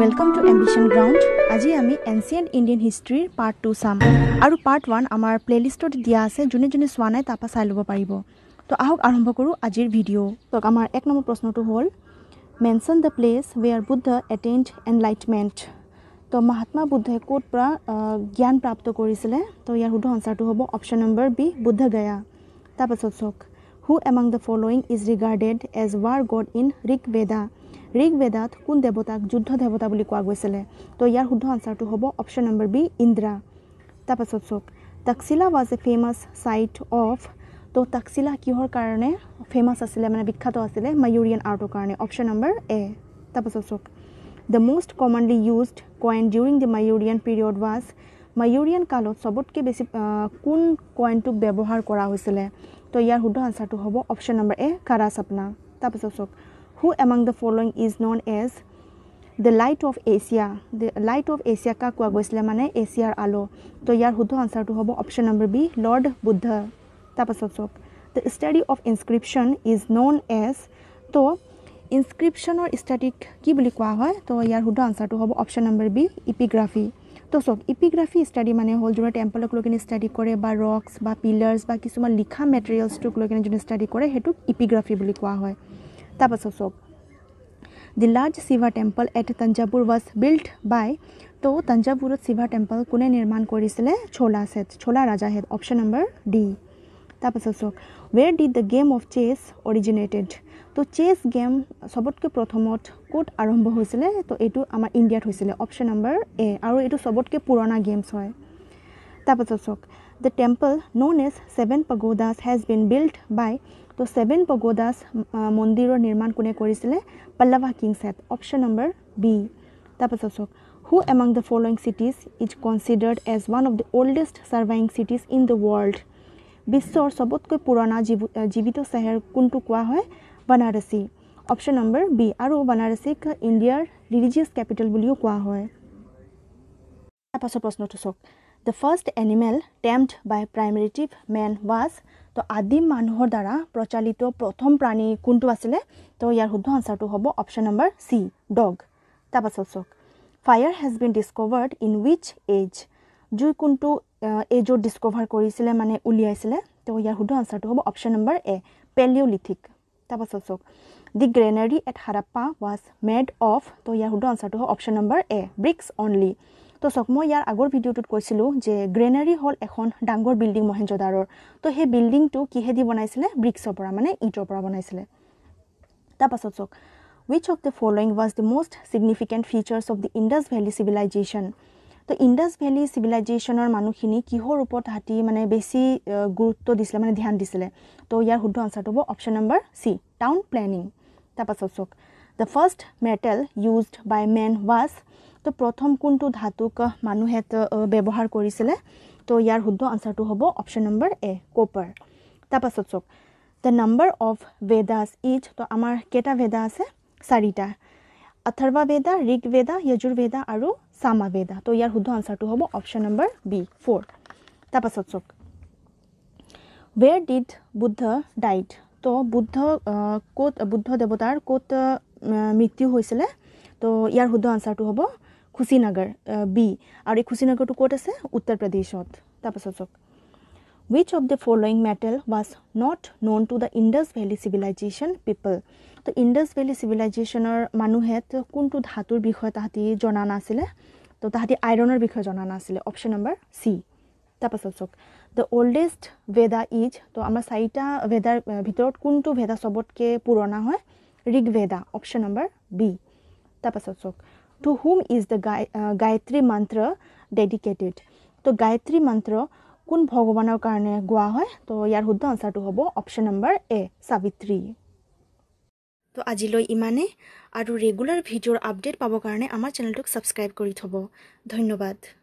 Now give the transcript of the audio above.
welcome to ambition ground আজি আমি ancient Indian হিষ্ট্ৰীৰ পাৰ্ট টু চাম আৰু পাৰ্ট ওৱান আমাৰ প্লে'লিষ্টত দিয়া আছে যোনে যোনে চোৱা নাই তাৰপৰা চাই ল'ব পাৰিব তো আহক আৰম্ভ কৰোঁ আজিৰ ভিডিঅ' তো আমাৰ এক নম্বৰ প্ৰশ্নটো হ'ল mention the place where Buddha attained enlightenment তো মহাত্মা বুদ্ধই ক'ত পৰা জ্ঞান প্ৰাপ্ত কৰিছিলে তো ইয়াৰ শুদ্ধ আনচাৰটো হ'ব option number B Bodh Gaya তাৰপাছত চাওক who among the following is regarded as war god in Rig Veda Rig বেদাত কোন দেৱতাক যুদ্ধ দেৱতা বুলি কোৱা গৈছিলে তো ইয়াৰ শুদ্ধ আনচাৰটো হ'ব অপশ্যন নম্বৰ বি ইন্দ্ৰা তাৰপাছত চাওক Taxila was a famous site of তো তাকচিলা কিহৰ কাৰণে ফেমাছ আছিলে মানে বিখ্যাত আছিলে মায়ুৰিয়ান আৰ্টৰ কাৰণে অপশ্যন নম্বৰ এ তাৰপাছত চাওক the most commonly used coin during the Mauryan period was Mauryan কালত চবতকৈ বেছি কোন কইনটোক ব্যৱহাৰ কৰা হৈছিলে তো ইয়াৰ শুদ্ধ আনচাৰটো হ'ব অপশ্যন নম্বৰ এ কাৰা স্বপ্না তাৰপিছত চাওক who among the following is known as the light of Asia the light of Asia কাক কোৱা গৈছিলে মানে এছিয়াৰ আলো তো ইয়াৰ শুদ্ধ আনচাৰটো হ'ব option number B lord Buddha তাৰপাছত চাওক the study of inscription is known as তো ইনস্ক্ৰিপশ্যনৰ ষ্টাডিক কি বুলি কোৱা হয় তো ইয়াৰ শুদ্ধ আনচাৰটো হ'ব অপশ্যন নম্বৰ বি ইপিগ্ৰাফী তো চক ইপিগ্ৰাফি ষ্টাডি মানে হ'ল যোনে টেম্পলক লৈ কিনে ষ্টাডি কৰে বা ৰকছ বা পিলাৰ্ছ বা কিছুমান লিখা মেটেৰিয়েলছটোক লৈ কিনে যোনে ষ্টাডি কৰে সেইটোক ইপিগ্ৰাফি বুলি কোৱা হয় তাৰপাছত চক the large Shiva temple at Thanjavur was built by তো তঞ্জাবুৰত শিৱা টেম্পল কোনে নিৰ্মাণ কৰিছিলে চোলা চেট চোলা ৰাজা হেট অপশ্যন নম্বৰ ডি তাৰপাছত চক where did the game of chess originated তো চেছ গেম চবতকৈ প্ৰথমত ক'ত আৰম্ভ হৈছিলে তো এইটো আমাৰ ইণ্ডিয়াত হৈছিলে অপশ্যন নম্বৰ এ আৰু এইটো চবতকৈ পুৰণা গেমছ হয় তাৰপাছত চাওক the temple known as seven pagodas has been built by তো ছেভেন পগোদাছ মন্দিৰৰ নিৰ্মাণ কোনে কৰিছিলে পল্লৱা পল্লাভা কিংছেট অপশ্যন নম্বৰ বি তাৰপাছত চাওক who among the following cities is considered as one of the oldest surviving cities in the world বিশ্বৰ চবতকৈ পুৰণা জীৱিত চেহেৰ কোনটো কোৱা হয় বানাৰসী অপশ্যন নম্বৰ বি আৰু বানাৰসীক ইণ্ডিয়াৰ ৰিলিজিয়াছ কেপিটেল বুলিও কোৱা হয় তাৰ পাছৰ প্ৰশ্নটো চাওক the first animal tamed by primitive men was তো আদিম মানুহৰ দ্বাৰা প্ৰচলিত প্ৰথম প্ৰাণী কোনটো আছিলে তো ইয়াৰ শুদ্ধ আনচাৰটো হ'ব অপশ্যন নম্বৰ চি ডগ তাৰপাছত চাওক fire has been discovered in which age জুই কোনটো এজত ডিছক'ভাৰ কৰিছিলে মানে উলিয়াইছিলে তো ইয়াৰ শুদ্ধ আনচাৰটো হ'ব অপশ্যন নম্বৰ এ পেলিঅ'লিথিক তাৰপাছত চাওক the granary at Harappa was made of তো ইয়াৰ শুদ্ধ আনচাৰটো হ'ল option number A bricks only তো চাওক মই ইয়াৰ আগৰ ভিডিঅ'টোত কৈছিলোঁ যে গ্ৰেনেৰী হ'ল এখন ডাঙৰ বিল্ডিং মহেন্দ্ৰ দাৰৰ তো সেই বিল্ডিংটো কিহেদি বনাইছিলে ব্ৰিক্সৰ পৰা মানে ইটৰ পৰা বনাইছিলে তাৰপাছত চাওক which of the following was the most significant features of the Indus valley civilization তো ইণ্ডাছ ভেলী চিভিলাইজেশ্যনৰ মানুহখিনি কিহৰ ওপৰত হাতী মানে বেছি গুৰুত্ব দিছিলে মানে ধ্যান দিছিলে তো ইয়াৰ শুদ্ধ আনচাৰটো হ'ব option number C town planning তাৰপাছত চাওক the first metal used by men was তো প্ৰথম কোনটো ধাতুক মানুহে ব্যৱহাৰ কৰিছিলে তো ইয়াৰ শুদ্ধ আনচাৰটো হ'ব অপশ্যন নম্বৰ এ কপাৰ তাৰপাছত চাওক the number of Vedas is তো আমাৰ কেইটা ভেদা আছে চাৰিটা অথৰ্বা ভেদা ঋগ ভেদা য়জুৰ ভেদা আৰু সামাবেদা তো ইয়াৰ শুদ্ধ আনচাৰটো হ'ব অপশ্যন নম্বৰ বি ফ'ৰ তাৰপাছত চাওক ৱেৰ ডিড বুদ্ধ ডাইড তো বুদ্ধ ক'ত বুদ্ধ দেৱতাৰ ক'ত মৃত্যু হৈছিলে তো ইয়াৰ শুদ্ধ আনচাৰটো হ'ব খুচিনগৰ বি আৰু এই খুচিনগৰটো ক'ত আছে উত্তৰ প্ৰদেশত তাৰপাছত চাওক which of the following metal was not known to the indus valley civilization people to indus valley civilization or manuhet kun tu dhatur bikhoy tahati jona na asile to tahati iron or bikhoy jona na asile option number c tapasok the oldest veda is to amra saita veda bhitor kun tu veda sobot ke purona hoy rig veda option number b tapasok to whom is the gayatri mantra dedicated to gayatri mantra কোন ভগৱানৰ কাৰণে গোৱা হয় তো ইয়াৰ শুদ্ধ আনচাৰটো হ'ব option number এ চাবিত্ৰী তো আজিলৈ ইমানেই আৰু ৰেগুলাৰ ভিডিঅ'ৰ আপডেট পাবৰ কাৰণে আমাৰ চেনেলটোক ছাবস্ক্ৰাইব কৰি থ'ব ধন্যবাদ